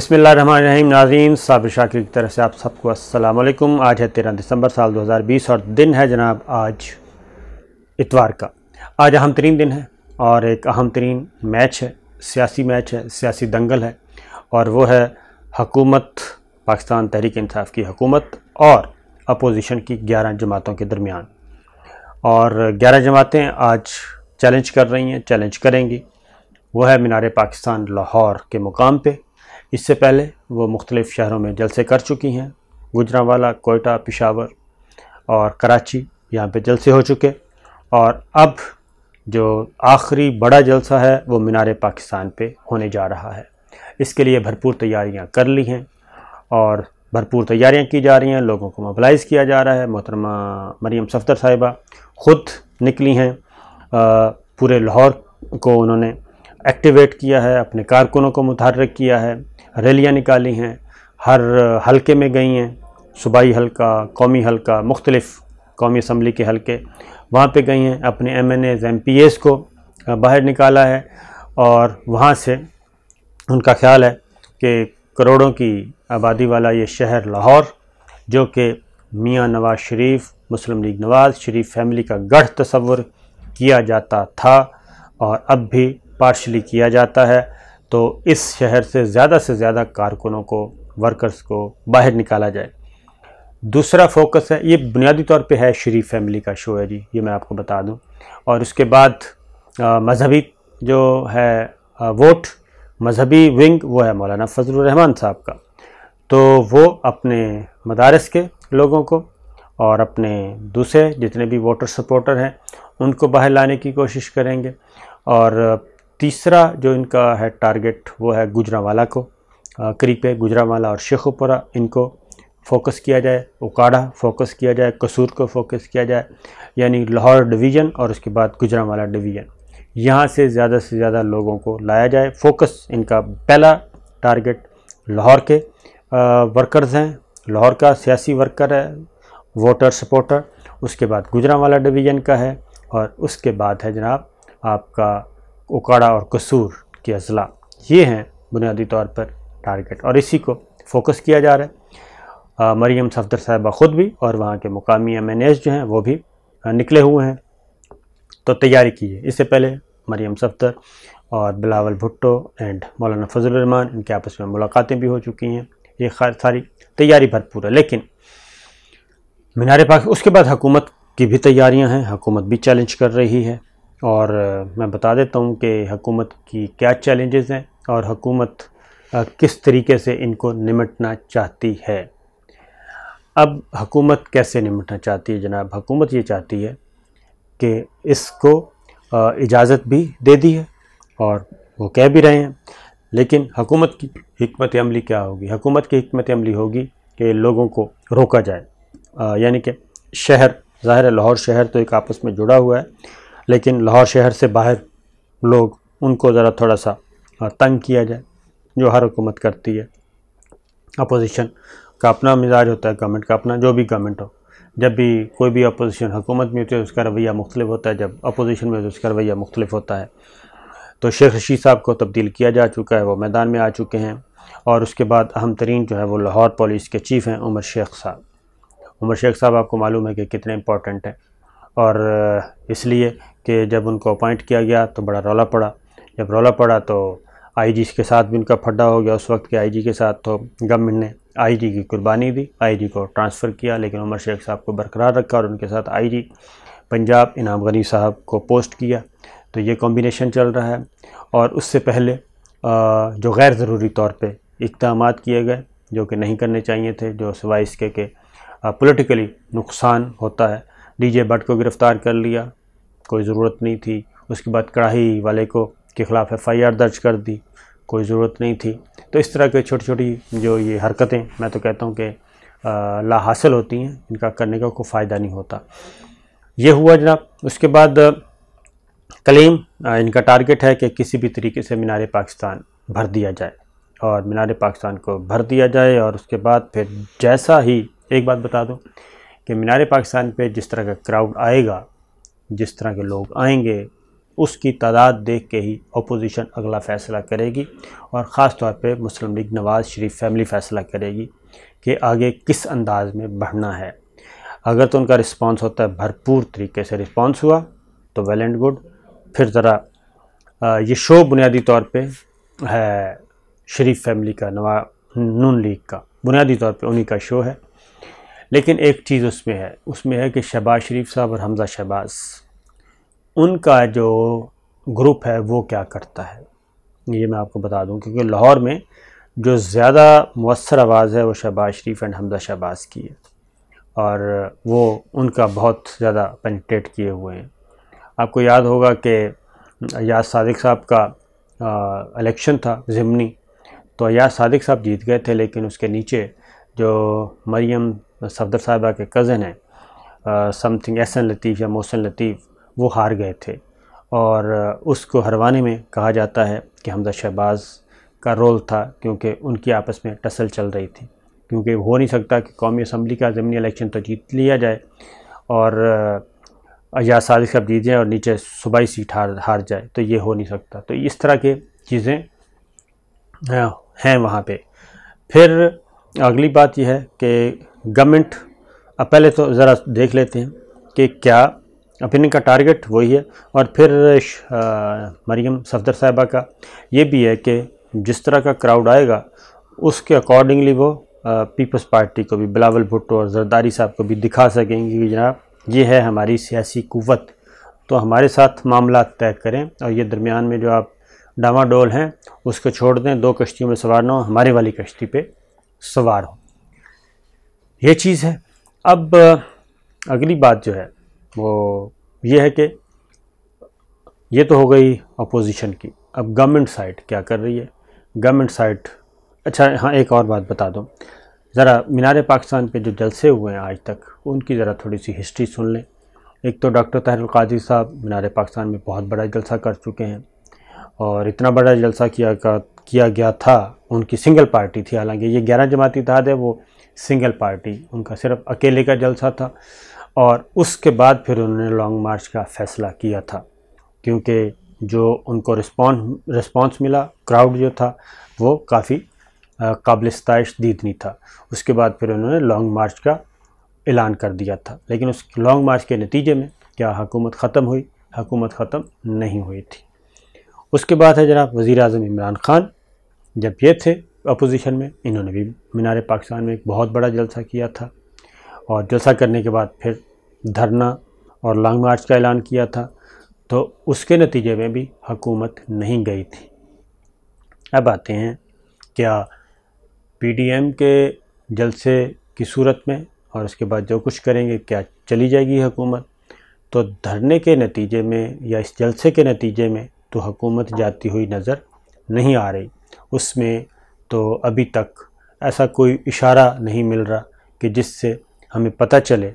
रहीम नाजीम साबिर शाकिर की तरफ से आप सबको असलम आज है तेरह दिसंबर साल 2020 और दिन है जनाब आज इतवार का आज अहम तरीन दिन है और एक अहम तरीन मैच है सियासी मैच है सियासी दंगल है और वो है हकूमत पाकिस्तान तहरीक इंसाफ की हकूमत और अपोजिशन की ग्यारह जमातों के दरमियान और ग्यारह जमातें आज चैलेंज कर रही हैं चैलेंज करेंगी वो है मीनार पाकिस्तान लाहौर के मुकाम पर इससे पहले वो मुख्तलिफ़ शहरों में जलसे कर चुकी हैं गुजरावाला कोयटा पिशावर और कराची यहाँ पे जलसे हो चुके और अब जो आखिरी बड़ा जलसा है वो मीनार पाकिस्तान पे होने जा रहा है इसके लिए भरपूर तैयारियाँ कर ली हैं और भरपूर तैयारियाँ की जा रही हैं लोगों को मोबलाइज़ किया जा रहा है मोहतरमा मरीम सफदर साहिबा ख़ुद निकली हैं पूरे लाहौर को उन्होंने एक्टिवेट किया है अपने कारकुनों को मुतहरक किया है रैलियाँ निकाली हैं हर हलके में गई हैं सूबाई हलका कौमी हलका मुख्तलफ़ कौमी असम्बली के हलके वहाँ पर गई हैं अपने M N As M P S को बाहर निकाला है और वहाँ से उनका ख्याल है कि करोड़ों की आबादी वाला ये शहर लाहौर जो कि मियाँ नवाज़ शरीफ मुस्लिम लीग नवाज़ शरीफ फैमिली का गढ़ तस्वुर किया जाता था और अब भी पार्शली किया जाता है तो इस शहर से ज़्यादा से ज़्यादा कारकुनों को वर्कर्स को बाहर निकाला जाए दूसरा फोकस है ये बुनियादी तौर पे है शरीफ फैमिली का शो है जी ये मैं आपको बता दूं और उसके बाद मजहबी जो है आ, वोट मजहबी विंग वो है मौलाना फजलरहमान साहब का तो वो अपने मदारस के लोगों को और अपने दूसरे जितने भी वोटर सपोर्टर हैं उनको बाहर लाने की कोशिश करेंगे और तीसरा जो इनका है टारगेट वो है गुजरावाला को करीब है गुजरावाला और शेखोपुरा इनको फोकस किया जाए उकाड़ा फोकस किया जाए कसूर को फोकस किया जाए यानी लाहौर डिवीज़न और उसके बाद गुजरावाला डिवीज़न यहाँ से ज़्यादा से ज़्यादा लोगों को लाया जाए फोकस इनका पहला टारगेट लाहौर के वर्कर्स हैं लाहौर का सियासी वर्कर है वोटर सपोर्टर उसके बाद गुजरावाला डिवीज़न का है और उसके बाद है जनाब आपका उकाड़ा और कसूर के अजला ये हैं बुनियादी तौर पर टारगेट और इसी को फोकस किया जा रहा है मरीम सफदर साहबा ख़ुद भी और वहाँ के मुकामी एम एन एस जो हैं वो भी निकले हुए हैं तो तैयारी कीजिए इससे पहले मरीम सफदर और बिलावल भुट्टो एंड मौलाना फजलरहमान इनके आपस में मुलाकातें भी हो चुकी हैं ये सारी तैयारी भरपूर है लेकिन मीनार पाक उसके बाद हुकूमत की भी तैयारियां हैं हुकूमत भी चैलेंज कर रही है और मैं बता देता हूँ कि हकूमत की क्या चैलेंजेस हैं और हकूमत किस तरीके से इनको निमटना चाहती है अब हकूमत कैसे निमटना चाहती है जनाब हकूमत ये चाहती है कि इसको इजाज़त भी दे दी है और वो कह भी रहे हैं लेकिन हकूमत की हमत अमली क्या होगी हकूमत की हमत अमली होगी कि लोगों को रोका जाए यानी कि शहर ज़ाहिर है लाहौर शहर तो एक आपस में जुड़ा हुआ है लेकिन लाहौर शहर से बाहर लोग उनको ज़रा थोड़ा सा तंग किया जाए जो हर हुकूमत करती है अपोजिशन का अपना मिजाज होता है गवर्नमेंट का अपना जो भी गवर्नमेंट हो जब भी कोई भी अपोजिशन हुकूमत में होती है तो उसका रवैया मुख्तलिफ होता है जब अपोजिशन में है तो उसका रवैया मुख्तलिफ होता है तो शेख रशीद साहब को तब्दील किया जा चुका है वो मैदान में आ चुके हैं और उसके बाद अहम तरीन जो है वो लाहौर पुलिस के चीफ़ हैं उमर शेख साहब उमर शेख साहब आपको मालूम है कि कितने इंपॉर्टेंट हैं और इसलिए कि जब उनको अपॉइंट किया गया तो बड़ा रौला पड़ा जब रौला पड़ा तो आईजी के साथ भी उनका फड्डा हो गया उस वक्त के आईजी के साथ तो गवर्नमेंट ने आईजी की कुर्बानी दी आईजी को ट्रांसफ़र किया लेकिन उमर शेख साहब को बरकरार रखा और उनके साथ आईजी पंजाब इनाम गनी साहब को पोस्ट किया तो ये कॉम्बिनेशन चल रहा है और उससे पहले जो गैर ज़रूरी तौर पर इकदाम किए गए जो कि नहीं करने चाहिए थे जो सिवाय इसके के पोलिटिकली नुकसान होता है डीजे भट्ट को गिरफ़्तार कर लिया कोई ज़रूरत नहीं थी उसके बाद कढ़ाई वाले को के ख़िलाफ़ एफ़ आई आर दर्ज कर दी कोई ज़रूरत नहीं थी तो इस तरह की छोटी छोटी जो ये हरकतें मैं तो कहता हूँ कि ला हासिल होती हैं इनका करने का कोई फ़ायदा नहीं होता ये हुआ जनाब उसके बाद क्लेम इनका टारगेट है कि किसी भी तरीके से मीनार पाकिस्तान भर दिया जाए और मीनार पाकिस्तान को भर दिया जाए और उसके बाद फिर जैसा ही एक बात बता दूँ कि मीनार पाकिस्तान पे जिस तरह का क्राउड आएगा जिस तरह के लोग आएंगे उसकी तादाद देख के ही अपोजिशन अगला फ़ैसला करेगी और ख़ास तौर पे मुस्लिम लीग नवाज़ शरीफ फैमिली फ़ैसला करेगी कि आगे किस अंदाज में बढ़ना है अगर तो उनका रिस्पांस होता है भरपूर तरीके से रिस्पांस हुआ तो वेल एंड गुड फिर ज़रा ये शो बुनियादी तौर पे है शरीफ फैमिली का नवा नून लीग का बुनियादी तौर पे उन्हीं का शो है लेकिन एक चीज़ उसमें है उसमें है कि शहबाज शरीफ साहब और हमज़ा शबाज उनका जो ग्रुप है वो क्या करता है ये मैं आपको बता दूं क्योंकि लाहौर में जो ज़्यादा मवसर आवाज़ है वो शहबाज शरीफ एंड हमजा शहबाज की है और वो उनका बहुत ज़्यादा पेंटेट किए हुए हैं आपको याद होगा कि अयाज सादिक साहब का इलेक्शन था ज़मनी तो अयाज सादिक साहब जीत गए थे लेकिन उसके नीचे जो मरियम सफदर साहबा के कज़न हैं समथिंग एहसन लतीफ़ या मोहसन लतीफ़ वो हार गए थे और उसको हरवाने में कहा जाता है कि हमदा शहबाज़ का रोल था क्योंकि उनकी आपस में टसल चल रही थी क्योंकि हो नहीं सकता कि कौमी असम्बली का ज़मीनी इलेक्शन तो जीत लिया जाए और अजाज सादिक साहब जीत जाए और नीचे सूबाई सीट हार हार जाए तो ये हो नहीं सकता तो इस तरह के चीज़ें हैं वहाँ पे फिर अगली बात यह है कि गवर्नमेंट अब पहले तो ज़रा देख लेते हैं कि क्या अब इनका टारगेट वही है और फिर मरियम सफदर साहबा का ये भी है कि जिस तरह का क्राउड आएगा उसके अकॉर्डिंगली वो पीपल्स पार्टी को भी बिलावल भुट्टो और जरदारी साहब को भी दिखा सकेंगे कि जनाब ये है हमारी सियासी कुवत तो हमारे साथ मामला तय करें और ये दरमियान में जो आप डामाडोल हैं उसको छोड़ दें दो कश्तियों में सवार ना हो हमारे वाली कश्ती पे सवार हो ये चीज़ है अब अगली बात जो है वो ये है कि ये तो हो गई अपोजिशन की अब गवर्नमेंट साइड क्या कर रही है गवर्नमेंट साइड अच्छा हाँ एक और बात बता दो ज़रा मीनार पाकिस्तान पे जो जलसे हुए हैं आज तक उनकी ज़रा थोड़ी सी हिस्ट्री सुन लें एक तो डॉक्टर तहर काजी साहब मीनार पाकिस्तान में बहुत बड़ा जलसा कर चुके हैं और इतना बड़ा जलसा किया का किया गया था उनकी सिंगल पार्टी थी हालांकि ये ग्यारह जमाती इतिहाद है वो सिंगल पार्टी उनका सिर्फ अकेले का जलसा था और उसके बाद फिर उन्होंने लॉन्ग मार्च का फ़ैसला किया था क्योंकि जो उनको रिस्पॉन्स रिस्पॉन्स मिला क्राउड जो था वो काफ़ी काबिल दीदनी था उसके बाद फिर उन्होंने लॉन्ग मार्च का ऐलान कर दिया था लेकिन उस लॉन्ग मार्च के नतीजे में क्या हुकूमत ख़त्म हुई हुकूमत ख़त्म नहीं हुई थी उसके बाद है जनाब वज़ी अजम इमरान ख़ान जब ये थे अपोजिशन में इन्होंने भी मीनार पाकिस्तान में एक बहुत बड़ा जलसा किया था और जलसा करने के बाद फिर धरना और लॉन्ग मार्च का ऐलान किया था तो उसके नतीजे में भी हुकूमत नहीं गई थी अब आते हैं क्या पीडीएम के जलसे की सूरत में और उसके बाद जो कुछ करेंगे क्या चली जाएगी हुकूमत तो धरने के नतीजे में या इस जलसे के नतीजे में तो हुकूमत जाती हुई नज़र नहीं आ रही उसमें तो अभी तक ऐसा कोई इशारा नहीं मिल रहा कि जिससे हमें पता चले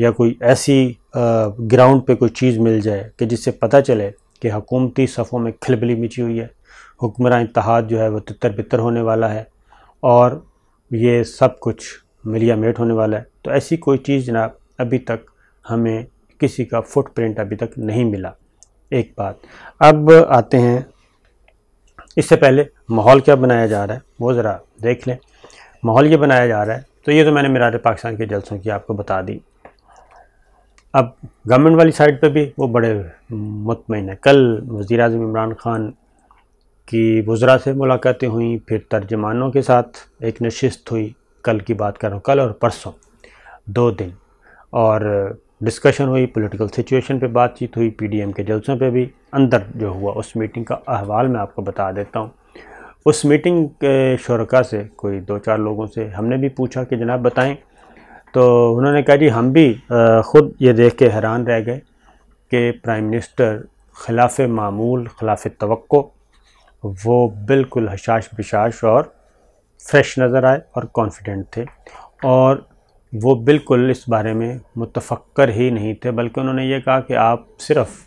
या कोई ऐसी ग्राउंड पे कोई चीज़ मिल जाए कि जिससे पता चले कि हकूमती सफ़ों में खिलबली मची हुई है हुक्मरान इतहाद जो है वह तितर बितर होने वाला है और ये सब कुछ मिलिया मेट होने वाला है तो ऐसी कोई चीज़ जनाब अभी तक हमें किसी का फुटप्रिंट अभी तक नहीं मिला एक बात अब आते हैं इससे पहले माहौल क्या बनाया जा रहा है वो ज़रा देख लें माहौल ये बनाया जा रहा है तो ये तो मैंने मिरार पाकिस्तान के जलसों की आपको बता दी अब गवर्नमेंट वाली साइड पर भी वो बड़े मुतमिन है कल वज़ी अजम इमरान ख़ान की वज़रा से मुलाकातें हुई फिर तर्जमानों के साथ एक नशस्त हुई कल की बात करो कल और परसों दो दिन और डिस्कशन हुई पॉलिटिकल सिचुएशन पे बातचीत हुई पीडीएम के जलसों पे भी अंदर जो हुआ उस मीटिंग का अहवाल मैं आपको बता देता हूँ उस मीटिंग के शुरा से कोई दो चार लोगों से हमने भी पूछा कि जनाब बताएं तो उन्होंने कहा जी हम भी ख़ुद ये देख के हैरान रह गए कि प्राइम मिनिस्टर खिलाफ मामूल खिलाफ तो वो बिल्कुल हशाश बिशाश और फ्रेश नज़र आए और कॉन्फिडेंट थे और वो बिल्कुल इस बारे में मुतफ़क्र ही नहीं थे बल्कि उन्होंने ये कहा कि आप सिर्फ़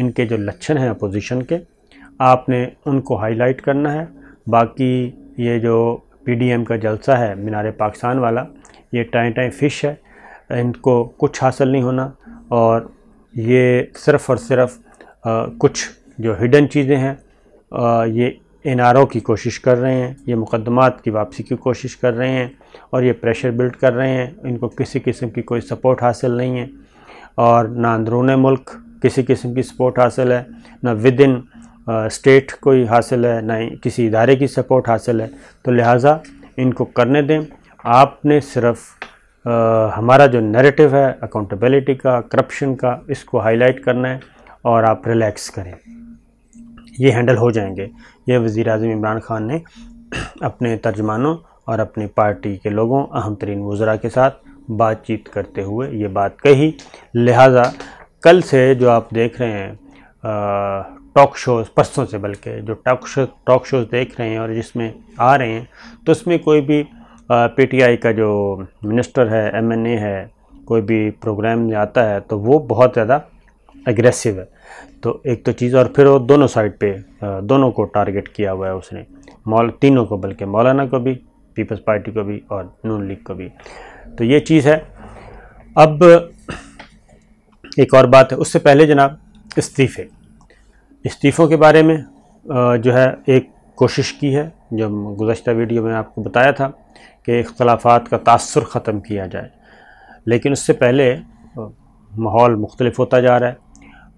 इनके जो लक्षण हैं अपोजिशन के आपने उनको हाईलाइट करना है बाकी ये जो पीडीएम का जलसा है मीनार पाकिस्तान वाला ये टाए टाए फ़िश है इनको कुछ हासिल नहीं होना और ये सिर्फ़ और सिर्फ़ कुछ जो हिडन चीज़ें हैं आ, ये एन आर ओ की कोशिश कर रहे हैं ये मुकदमात की वापसी की कोशिश कर रहे हैं और ये प्रेशर बिल्ड कर रहे हैं इनको किसी किस्म की कोई सपोर्ट हासिल नहीं है और ना अंदरून मुल्क किसी किस्म की सपोर्ट हासिल है ना विद इन स्टेट कोई हासिल है ना किसी इदारे की सपोर्ट हासिल है तो लिहाजा इनको करने दें आपने सिर्फ आ, हमारा जो नैरेटिव है अकाउंटेबिलिटी का करप्शन का इसको हाईलाइट करना है और आप रिलैक्स करें ये हैंडल हो जाएंगे यह वज़ी अजम इमरान खान ने अपने तर्जमानों और अपनी पार्टी के लोगों अहम तरीन वज़रा के साथ बातचीत करते हुए ये बात कही लिहाजा कल से जो आप देख रहे हैं टॉक शोज़ परसों से बल्कि जो टॉक शो टॉक शोज़ देख रहे हैं और जिसमें आ रहे हैं तो उसमें कोई भी पीटीआई का जो मिनिस्टर है एमएनए है कोई भी प्रोग्राम में आता है तो वो बहुत ज़्यादा एग्रेसिव है तो एक तो चीज़ और फिर वो दोनों साइड पे दोनों को टारगेट किया हुआ है उसने मौल तीनों को बल्कि मौलाना को भी पीपल्स पार्टी को भी और नून लीग को भी तो ये चीज़ है अब एक और बात है उससे पहले जनाब इस्तीफ़े इस्तीफ़ों के बारे में जो है एक कोशिश की है जो गुजशत वीडियो में आपको बताया था कि इख्लाफात का तासर ख़त्म किया जाए लेकिन उससे पहले माहौल मुख्तलिफ होता जा रहा है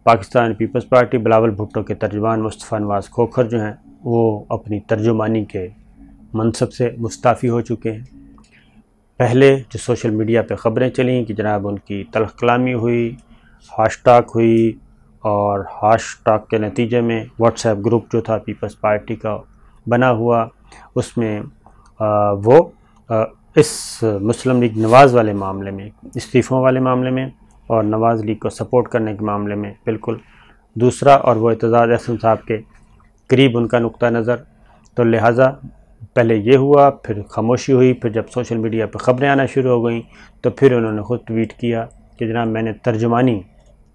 पाकिस्तान पीपल्स पार्टी बिलावल भुट्टो के तर्जमान मुस्तफ़ा नवाज़ खोखर जो हैं वो अपनी तर्जुमानी के मनसब से मुस्ताफ़ी हो चुके हैं पहले जो सोशल मीडिया पे ख़बरें चली कि जनाब उनकी तलख कलामी हुई हाश टाक हुई और हाश टाक के नतीजे में व्हाट्सएप ग्रुप जो था पीपल्स पार्टी का बना हुआ उसमें आ, वो आ, इस मुस्लिम लीग नवाज़ वाले मामले में इस्तीफ़ों वाले मामले में और नवाज़ लीग को सपोर्ट करने के मामले में बिल्कुल दूसरा और वो एतजाज़ अहसन साहब के करीब उनका नुक़ नज़र तो लिहाजा पहले ये हुआ फिर खामोशी हुई फिर जब सोशल मीडिया पर ख़बरें आना शुरू हो गई तो फिर उन्होंने ख़ुद ट्वीट किया कि जनाब मैंने तर्जमानी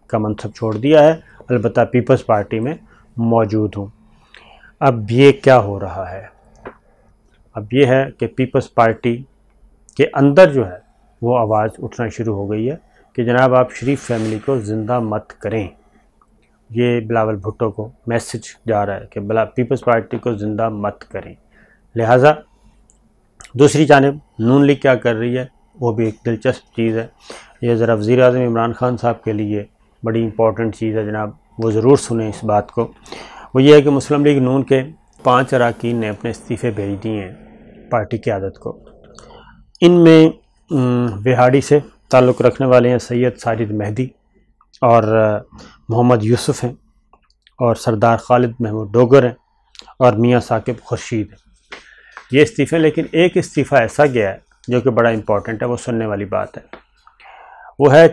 का मनसब छोड़ दिया है अलबत् पीपल्स पार्टी में मौजूद हूँ अब ये क्या हो रहा है अब ये है कि पीपल्स पार्टी के अंदर जो है वो आवाज़ उठना शुरू हो गई है कि जनाब आप शरीफ फैमिली को ज़िंदा मत करें ये बिलावल भुट्टो को मैसेज जा रहा है कि बिला पीपल्स पार्टी को ज़िंदा मत करें लिहाजा दूसरी जानब नून लीग क्या कर रही है वो भी एक दिलचस्प चीज़ है ये ज़रा वज़ी अजम इमरान खान साहब के लिए बड़ी इंपॉर्टेंट चीज़ है जनाब वो ज़रूर सुने इस बात को वो ये है कि मुस्लिम लीग नून के पाँच अरकान ने अपने इस्तीफ़े भेज दिए हैं पार्टी की आदत को इनमें विहाड़ी से ताल्लुक़ रखने वाले हैं सैयद सारिद मेहदी और मोहम्मद यूसुफ़ हैं और सरदार खालिद महमूद डोगर हैं और मियाँ साकिब खुर्शीद हैं ये इस्तीफ़े लेकिन एक इस्तीफ़ा ऐसा गया है जो कि बड़ा इम्पॉर्टेंट है वो सुनने वाली बात है वो है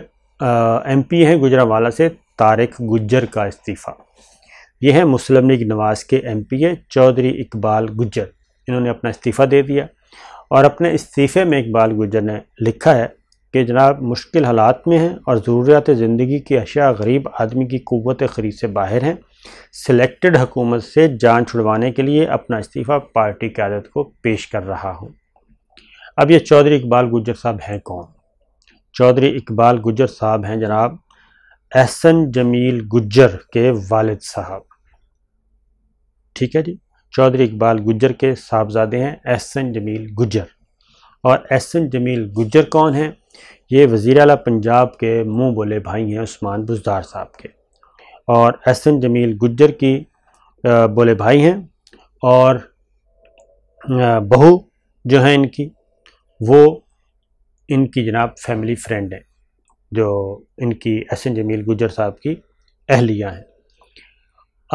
एम पी हैं गुजरावाला से तारक गुज्जर का इस्तीफ़ा ये हैं मुस्लिम लीग नवाज़ के एम पी है चौधरी इकबाल गुज्जर इन्होंने अपना इस्तीफ़ा दे दिया और अपने इस्तीफ़े में इकबाल गुजर ने लिखा है कि जनाब मुश्किल हालात में हैं और ज़रूरियात ज़िंदगी की अशा गरीब आदमी की कुत खरीद से बाहर हैं सिलेक्टेड हकूमत से जान छुड़वाने के लिए अपना इस्तीफ़ा पार्टी क्यादत को पेश कर रहा हूँ अब ये चौधरी इकबाल गुजर साहब हैं कौन चौधरी इकबाल गुजर साहब हैं जनाब एहसन जमील गुजर के वालिद साहब ठीक है जी चौधरी इकबाल गुजर के साहबजादे हैं एहसन जमील गुजर और एहसन जमील गुजर कौन हैं ये वज़ी अल पंजाब के मुँह बोले भाई हैं उस्मान बुजदार साहब के और एहसन जमील गुजर की बोले भाई हैं और बहू जो है इनकी वो इनकी जनाब फैमिली फ्रेंड है जो इनकी एहसन जमील गुजर साहब की अहलियाँ हैं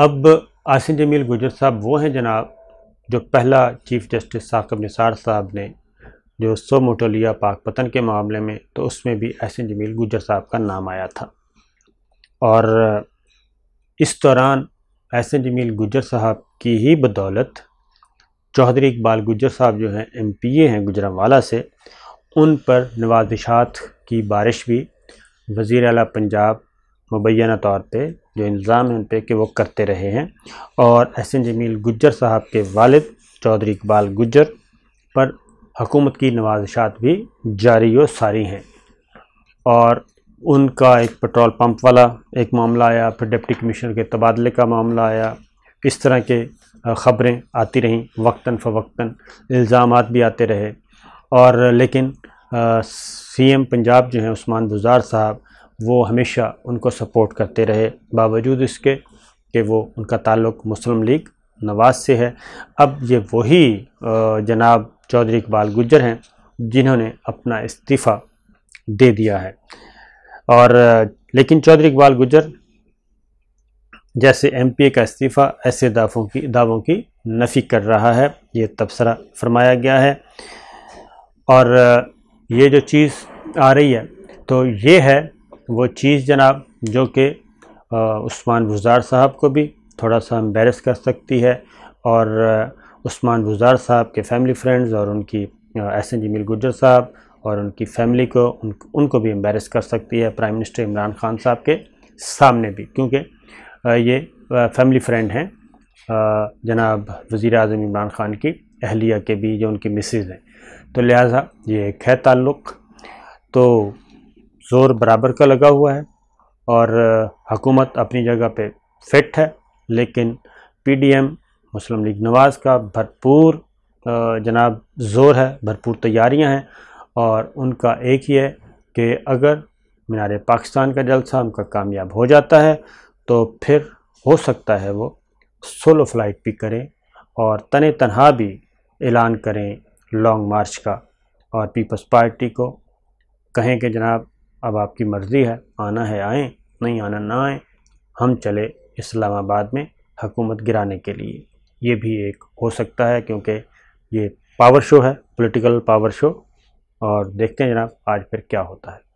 अब आसिन जमील गुजर साहब वो हैं जनाब जो पहला चीफ़ जस्टिस साकब निसार साहब ने जो सो मोटोलिया पाक पतन के मामले में तो उसमें भी एहसिन जमील गुजर साहब का नाम आया था और इस दौरान एहसिन जमील गुजर साहब की ही बदौलत चौधरी इकबाल गुजर साहब जो हैं एम पी ए हैं गुजरावाला से उन पर नवाजिशात की बारिश भी वज़ी अला पंजाब मुबैना तौर पे जो इल्ज़ाम है उन पर कि वो करते रहे हैं और एहसन जमील गुजर साहब के वालिद चौधरी इकबाल गुजर पर हुकूमत की नवाजशात भी जारी व सारी हैं और उनका एक पेट्रोल पंप वाला एक मामला आया फिर डिप्टी कमिश्नर के तबादले का मामला आया इस तरह के ख़बरें आती रहीं वक्ता फ़वक्ता इल्ज़ाम भी आते रहे और लेकिन सी एम पंजाब जो हैं उस्मान गुजार साहब वो हमेशा उनको सपोर्ट करते रहे बावजूद इसके कि वो उनका ताल्लुक़ मुस्लिम लीग नवाज से है अब ये वही जनाब चौधरी इकबाल गुज्जर हैं जिन्होंने अपना इस्तीफ़ा दे दिया है और लेकिन चौधरी इकबाल गुज्जर जैसे एमपीए का इस्तीफ़ा ऐसे दावों की दावों की नफ़ी कर रहा है ये तबसरा फरमाया गया है और ये जो चीज़ आ रही है तो ये है वो चीज़ जनाब जो कि उस्मान गुजार साहब को भी थोड़ा सा एम्बेरस कर सकती है और उस्मान बुजार साहब के फैमिली फ्रेंड्स और उनकी एस एन जमील गुजर साहब और उनकी फैमिली को उन, उनको भी एम्बेस कर सकती है प्राइम मिनिस्टर इमरान खान साहब के सामने भी क्योंकि ये फैमिली फ्रेंड हैं जनाब वज़ी अजम इमरान ख़ान की अहलिया के भी जो उनकी मिसिज़ हैं तो लिहाजा ये एक है ताल्लुक़ तो ज़ोर बराबर का लगा हुआ है और हकूमत अपनी जगह पे फिट है लेकिन पीडीएम मुस्लिम लीग नवाज़ का भरपूर जनाब ज़ोर है भरपूर तैयारियां हैं और उनका एक ही है कि अगर मीनार पाकिस्तान का जलसा उनका कामयाब हो जाता है तो फिर हो सकता है वो सोलो फ्लाइट भी करें और तन तनहा भी ऐलान करें लॉन्ग मार्च का और पीपल्स पार्टी को कहें कि जनाब अब आपकी मर्ज़ी है आना है आएँ नहीं आना ना आए हम चले इस्लामाबाद में हुकूमत गिराने के लिए ये भी एक हो सकता है क्योंकि ये पावर शो है पॉलिटिकल पावर शो और देखते हैं जनाब आज फिर क्या होता है